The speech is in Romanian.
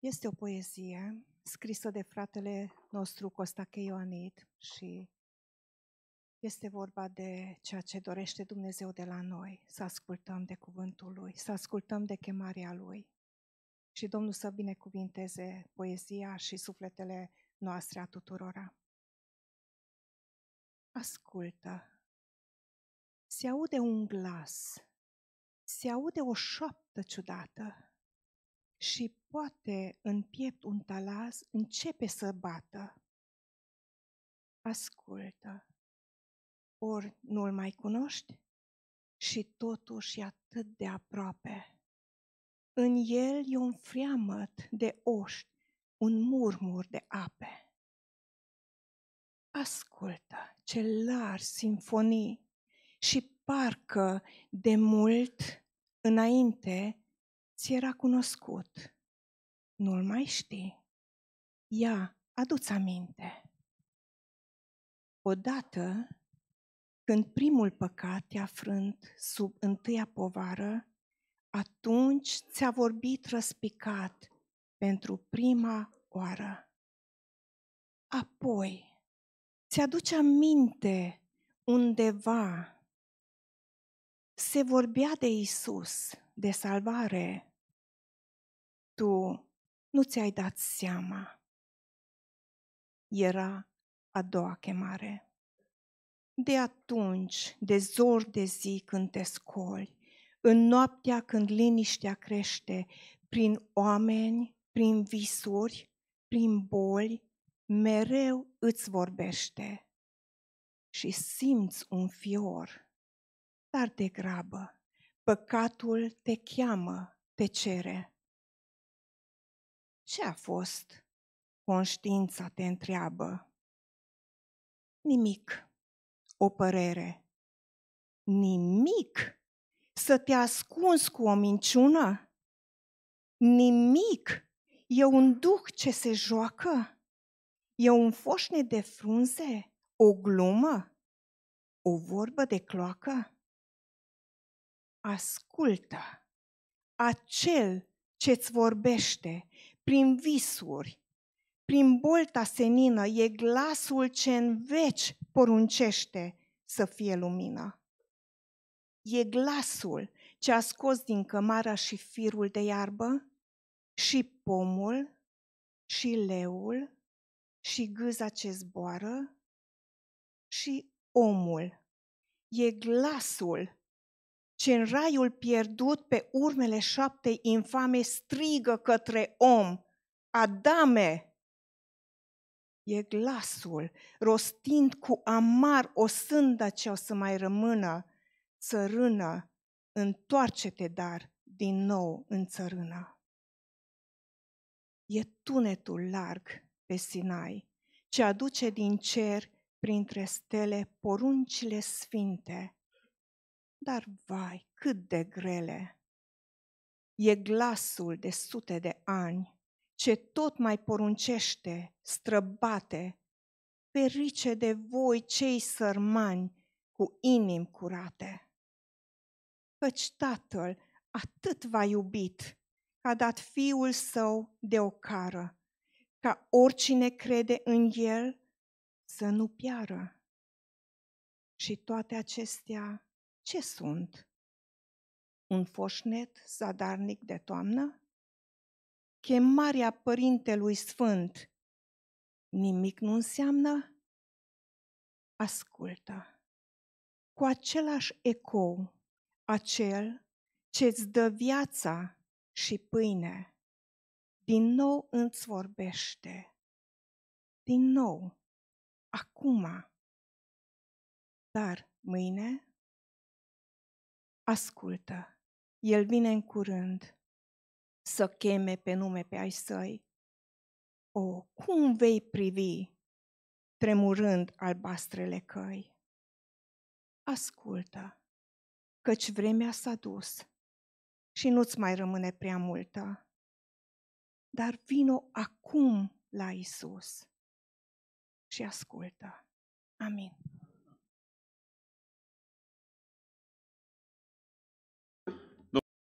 Este o poezie scrisă de fratele nostru Costache Ioanid și este vorba de ceea ce dorește Dumnezeu de la noi, să ascultăm de cuvântul Lui, să ascultăm de chemarea Lui. Și Domnul să binecuvinteze poezia și sufletele noastre a tuturora. Ascultă. Se aude un glas, se aude o șoaptă ciudată, și poate în piept un talas începe să bată. Ascultă. Ori nu-l mai cunoști și totuși e atât de aproape. În el e un freamăt de oști, un murmur de ape. Ascultă ce lar sinfonii și parcă de mult înainte ți era cunoscut, nu-l mai știi. Ia, adu-ți aminte. Odată, când primul păcat te-a frânt sub întâia povară, atunci ți-a vorbit răspicat pentru prima oară. Apoi, ți-aduce aminte undeva se vorbea de Isus, de salvare, tu nu ți-ai dat seama. Era a doua chemare. De atunci, de zor de zi când te scoli, în noaptea când liniștea crește, prin oameni, prin visuri, prin boli, mereu îți vorbește și simți un fior, dar de grabă păcatul te cheamă, te cere. Ce a fost? Conștiința te întreabă. Nimic. O părere. Nimic. Să te ascunzi cu o minciună? Nimic. E un duh ce se joacă? E un foșne de frunze? O glumă? O vorbă de cloacă? Ascultă acel ce-ți vorbește, prin visuri, prin bolta senină, e glasul ce în veci poruncește să fie lumină. E glasul ce a scos din cămara și firul de iarbă, și pomul, și leul, și gâza ce zboară, și omul. E glasul și în raiul pierdut pe urmele șaptei infame strigă către om, Adame! E glasul, rostind cu amar o sândă ce o să mai rămână, țărână, întoarce-te dar din nou în țărână. E tunetul larg pe Sinai, ce aduce din cer printre stele poruncile sfinte, dar, vai, cât de grele! E glasul de sute de ani ce tot mai poruncește, străbate, ferice de voi cei sărmani cu inim curate. Căci Tatăl atât v-a iubit a dat Fiul Său de o cară, ca oricine crede în El să nu piară. Și toate acestea ce sunt? Un foșnet zadarnic de toamnă? Chemarea Părintelui Sfânt nimic nu înseamnă? Ascultă. Cu același ecou, acel ce-ți dă viața și pâine, din nou îți vorbește. Din nou, acum. Dar mâine ascultă, el vine în curând să cheme pe nume pe ai săi. O, cum vei privi, tremurând albastrele căi? Ascultă, căci vremea s-a dus și nu-ți mai rămâne prea multă, dar vino acum la Isus și ascultă. Amin.